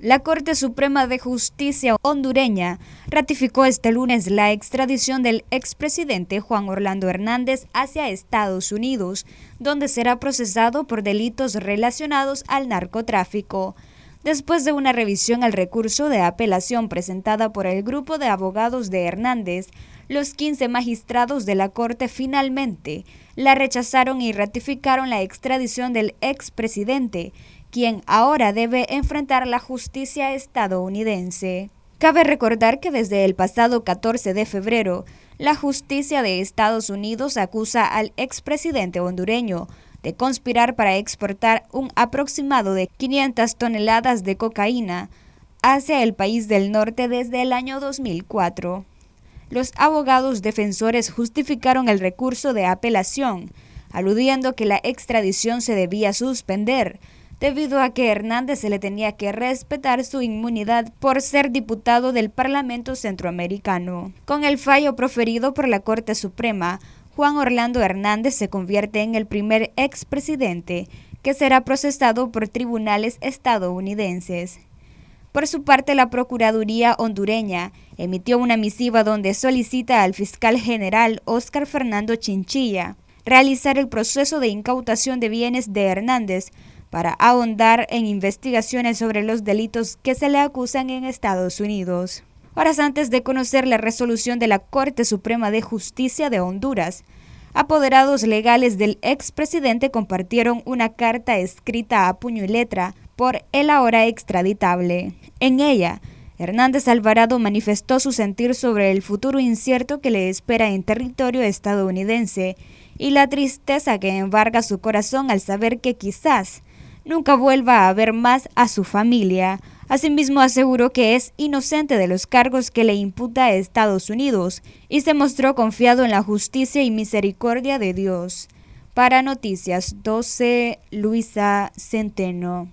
La Corte Suprema de Justicia hondureña ratificó este lunes la extradición del expresidente Juan Orlando Hernández hacia Estados Unidos, donde será procesado por delitos relacionados al narcotráfico. Después de una revisión al recurso de apelación presentada por el grupo de abogados de Hernández, los 15 magistrados de la Corte finalmente la rechazaron y ratificaron la extradición del expresidente, quien ahora debe enfrentar la justicia estadounidense. Cabe recordar que desde el pasado 14 de febrero, la justicia de Estados Unidos acusa al expresidente hondureño de conspirar para exportar un aproximado de 500 toneladas de cocaína hacia el país del norte desde el año 2004. Los abogados defensores justificaron el recurso de apelación, aludiendo que la extradición se debía suspender, debido a que Hernández se le tenía que respetar su inmunidad por ser diputado del Parlamento Centroamericano. Con el fallo proferido por la Corte Suprema, Juan Orlando Hernández se convierte en el primer expresidente que será procesado por tribunales estadounidenses. Por su parte, la Procuraduría hondureña emitió una misiva donde solicita al fiscal general Óscar Fernando Chinchilla realizar el proceso de incautación de bienes de Hernández para ahondar en investigaciones sobre los delitos que se le acusan en Estados Unidos. Horas antes de conocer la resolución de la Corte Suprema de Justicia de Honduras, apoderados legales del expresidente compartieron una carta escrita a puño y letra por el ahora extraditable. En ella, Hernández Alvarado manifestó su sentir sobre el futuro incierto que le espera en territorio estadounidense y la tristeza que embarga su corazón al saber que quizás nunca vuelva a ver más a su familia. Asimismo, aseguró que es inocente de los cargos que le imputa a Estados Unidos y se mostró confiado en la justicia y misericordia de Dios. Para Noticias 12, Luisa Centeno.